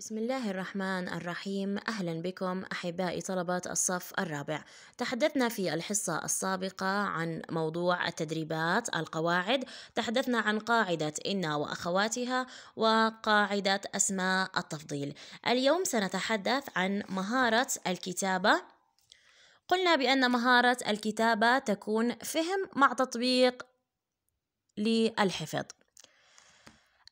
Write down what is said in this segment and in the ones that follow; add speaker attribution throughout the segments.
Speaker 1: بسم الله الرحمن الرحيم أهلا بكم أحبائي طلبة الصف الرابع تحدثنا في الحصة السابقة عن موضوع التدريبات القواعد تحدثنا عن قاعدة إن وأخواتها وقاعدة أسماء التفضيل اليوم سنتحدث عن مهارة الكتابة قلنا بأن مهارة الكتابة تكون فهم مع تطبيق للحفظ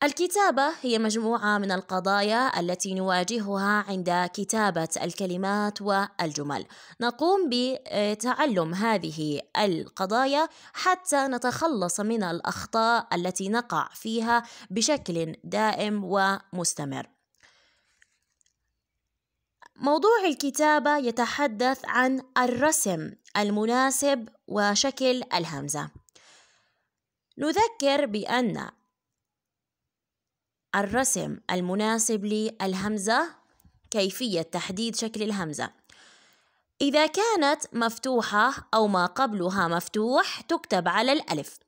Speaker 1: الكتابة هي مجموعة من القضايا التي نواجهها عند كتابة الكلمات والجمل. نقوم بتعلم هذه القضايا حتى نتخلص من الأخطاء التي نقع فيها بشكل دائم ومستمر. موضوع الكتابة يتحدث عن الرسم المناسب وشكل الهمزة. نذكر بأن الرسم المناسب للهمزة كيفية تحديد شكل الهمزة إذا كانت مفتوحة أو ما قبلها مفتوح تكتب على الألف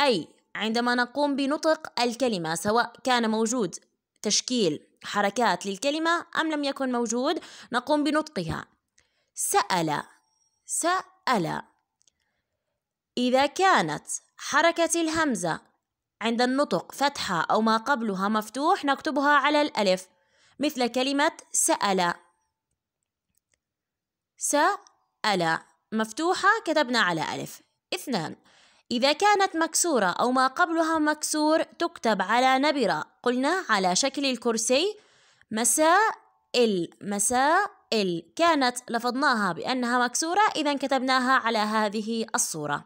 Speaker 1: أي عندما نقوم بنطق الكلمة سواء كان موجود تشكيل حركات للكلمة أم لم يكن موجود نقوم بنطقها سأل سأل إذا كانت حركة الهمزة عند النطق فتحة أو ما قبلها مفتوح نكتبها على الألف مثل كلمة سأل سأل مفتوحة كتبنا على ألف اثنان إذا كانت مكسورة أو ما قبلها مكسور تكتب على نبرة قلنا على شكل الكرسي مسائل مسائل كانت لفظناها بأنها مكسورة إذا كتبناها على هذه الصورة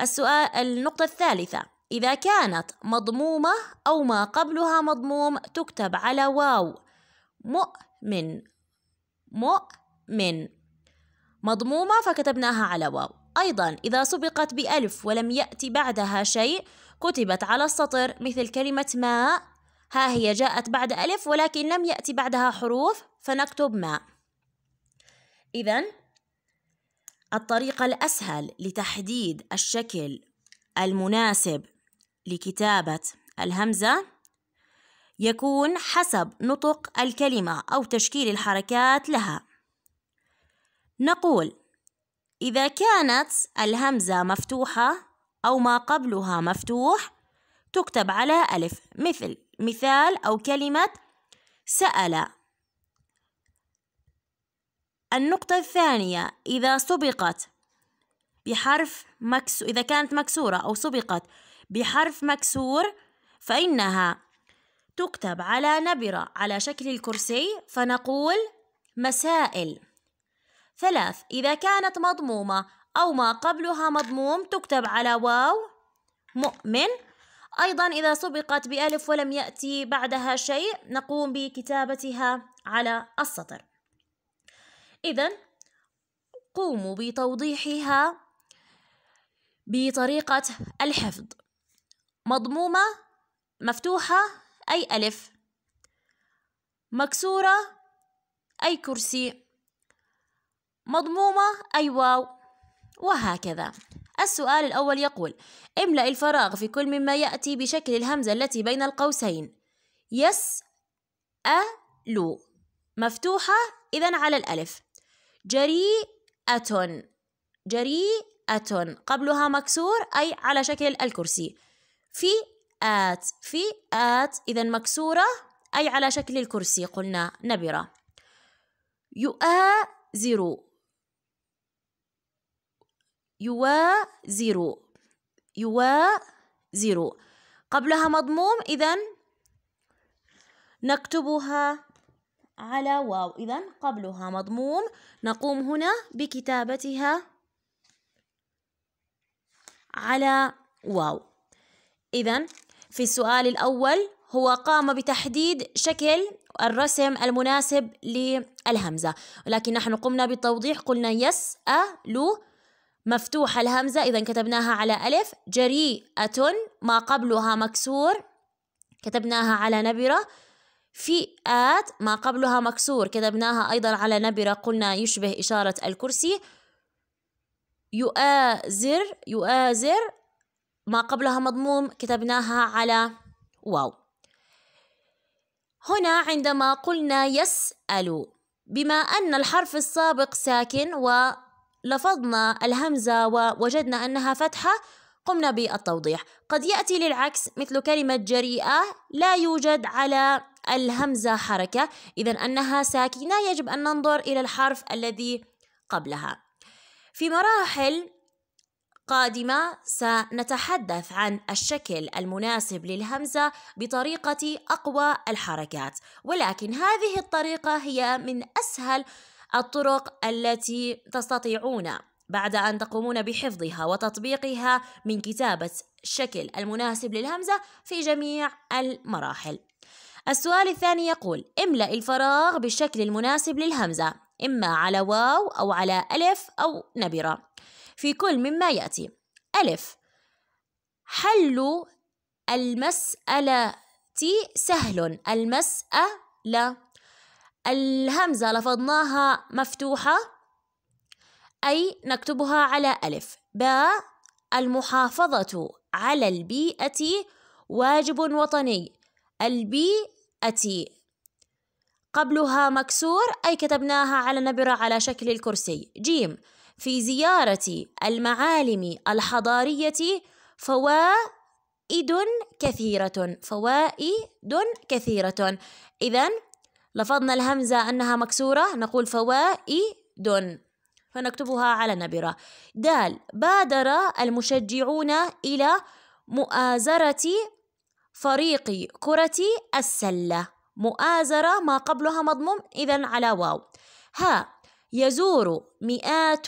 Speaker 1: السؤال النقطة الثالثة إذا كانت مضمومة أو ما قبلها مضموم تكتب على واو مؤمن مؤمن مضمومة فكتبناها على واو أيضا إذا سبقت بألف ولم يأتي بعدها شيء كتبت على السطر مثل كلمة ماء ها هي جاءت بعد ألف ولكن لم يأتي بعدها حروف فنكتب ماء إذا الطريقة الأسهل لتحديد الشكل المناسب لكتابة الهمزة يكون حسب نطق الكلمة أو تشكيل الحركات لها نقول إذا كانت الهمزة مفتوحة أو ما قبلها مفتوح تكتب على ألف مثل مثال أو كلمة سأل النقطة الثانية إذا سبقت بحرف مكسو إذا كانت مكسورة أو سبقت بحرف مكسور فإنها تكتب على نبرة على شكل الكرسي فنقول مسائل ثلاث إذا كانت مضمومة أو ما قبلها مضموم تكتب على واو مؤمن أيضا إذا سبقت بألف ولم يأتي بعدها شيء نقوم بكتابتها على السطر إذا قوموا بتوضيحها بطريقة الحفظ مضمومة مفتوحة أي ألف مكسورة أي كرسي مضمومة أي واو وهكذا السؤال الأول يقول املأ الفراغ في كل مما يأتي بشكل الهمزة التي بين القوسين يس أ لو مفتوحة إذا على الألف جريئة جريئة أتن قبلها مكسور أي على شكل الكرسي في آت في آت إذا مكسورة أي على شكل الكرسي قلنا نبرة يؤازر يوازر يوازر قبلها مضموم إذا نكتبها على واو إذا قبلها مضموم نقوم هنا بكتابتها على واو إذا في السؤال الأول هو قام بتحديد شكل الرسم المناسب للهمزة ولكن نحن قمنا بتوضيح قلنا يسأل مفتوح الهمزة إذا كتبناها على ألف جريئة ما قبلها مكسور كتبناها على نبرة فئات ما قبلها مكسور كتبناها أيضا على نبرة قلنا يشبه إشارة الكرسي يؤازر يؤازر ما قبلها مضموم كتبناها على واو هنا عندما قلنا يسأل بما أن الحرف السابق ساكن ولفظنا الهمزة ووجدنا أنها فتحة قمنا بالتوضيح قد يأتي للعكس مثل كلمة جريئة لا يوجد على الهمزة حركة إذا أنها ساكنة يجب أن ننظر إلى الحرف الذي قبلها في مراحل قادمة سنتحدث عن الشكل المناسب للهمزة بطريقة أقوى الحركات، ولكن هذه الطريقة هي من أسهل الطرق التي تستطيعون بعد أن تقومون بحفظها وتطبيقها من كتابة الشكل المناسب للهمزة في جميع المراحل. السؤال الثاني يقول: املأ الفراغ بالشكل المناسب للهمزة. إما على واو أو على ألف أو نبرة في كل مما يأتي ألف حل المسألة سهل المسألة الهمزة لفظناها مفتوحة أي نكتبها على ألف باء المحافظة على البيئة واجب وطني البيئة قبلها مكسور أي كتبناها على نبرة على شكل الكرسي جيم في زيارة المعالم الحضارية فوائد كثيرة فوائد كثيرة إذا لفظنا الهمزة أنها مكسورة نقول فوائد فنكتبها على نبرة دال بادر المشجعون إلى مؤازرة فريق كرة السلة مؤازرة ما قبلها مضموم إذا على واو ها يزور مئات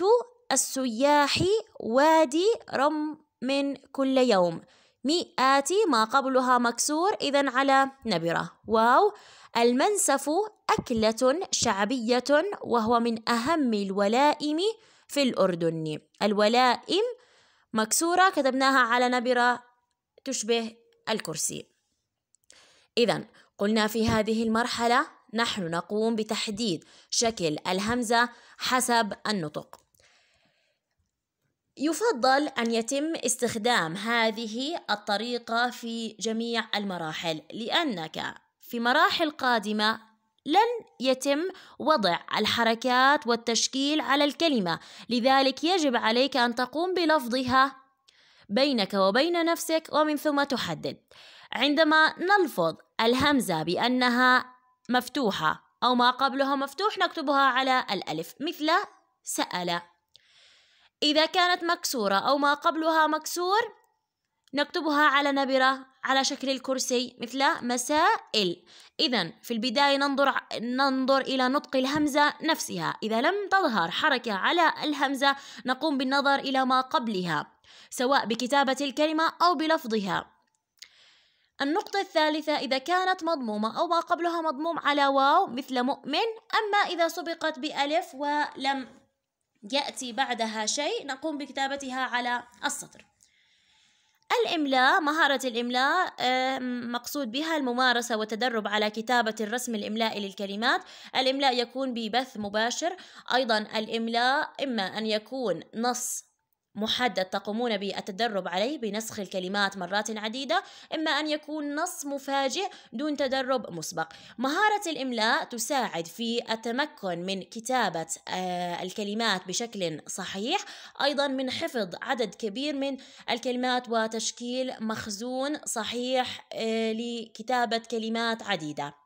Speaker 1: السياح وادي رم من كل يوم مئات ما قبلها مكسور إذا على نبرة واو المنسف أكلة شعبية وهو من أهم الولائم في الأردن الولائم مكسورة كتبناها على نبرة تشبه الكرسي إذا قلنا في هذه المرحلة نحن نقوم بتحديد شكل الهمزة حسب النطق يفضل أن يتم استخدام هذه الطريقة في جميع المراحل لأنك في مراحل قادمة لن يتم وضع الحركات والتشكيل على الكلمة، لذلك يجب عليك أن تقوم بلفظها بينك وبين نفسك ومن ثم تحدد. عندما نلفظ الهمزة بأنها مفتوحة أو ما قبلها مفتوح نكتبها على الألف مثل سأل إذا كانت مكسورة أو ما قبلها مكسور نكتبها على نبرة على شكل الكرسي مثل مسائل إذا في البداية ننظر ننظر إلى نطق الهمزة نفسها إذا لم تظهر حركة على الهمزة نقوم بالنظر إلى ما قبلها سواء بكتابة الكلمة أو بلفظها النقطة الثالثة إذا كانت مضمومة أو ما قبلها مضموم على واو مثل مؤمن أما إذا سبقت بألف ولم يأتي بعدها شيء نقوم بكتابتها على السطر الإملاء مهارة الإملاء مقصود بها الممارسة والتدرب على كتابة الرسم الإملائي للكلمات الإملاء يكون ببث مباشر أيضا الإملاء إما أن يكون نص محدد تقومون بالتدرب عليه بنسخ الكلمات مرات عديدة إما أن يكون نص مفاجئ دون تدرب مسبق مهارة الإملاء تساعد في التمكن من كتابة آه، الكلمات بشكل صحيح أيضا من حفظ عدد كبير من الكلمات وتشكيل مخزون صحيح آه، لكتابة كلمات عديدة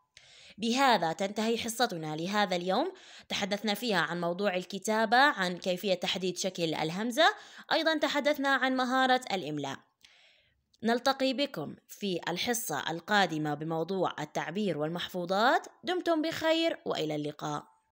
Speaker 1: بهذا تنتهي حصتنا لهذا اليوم تحدثنا فيها عن موضوع الكتابة عن كيفية تحديد شكل الهمزة أيضا تحدثنا عن مهارة الإملاء نلتقي بكم في الحصة القادمة بموضوع التعبير والمحفوظات دمتم بخير وإلى اللقاء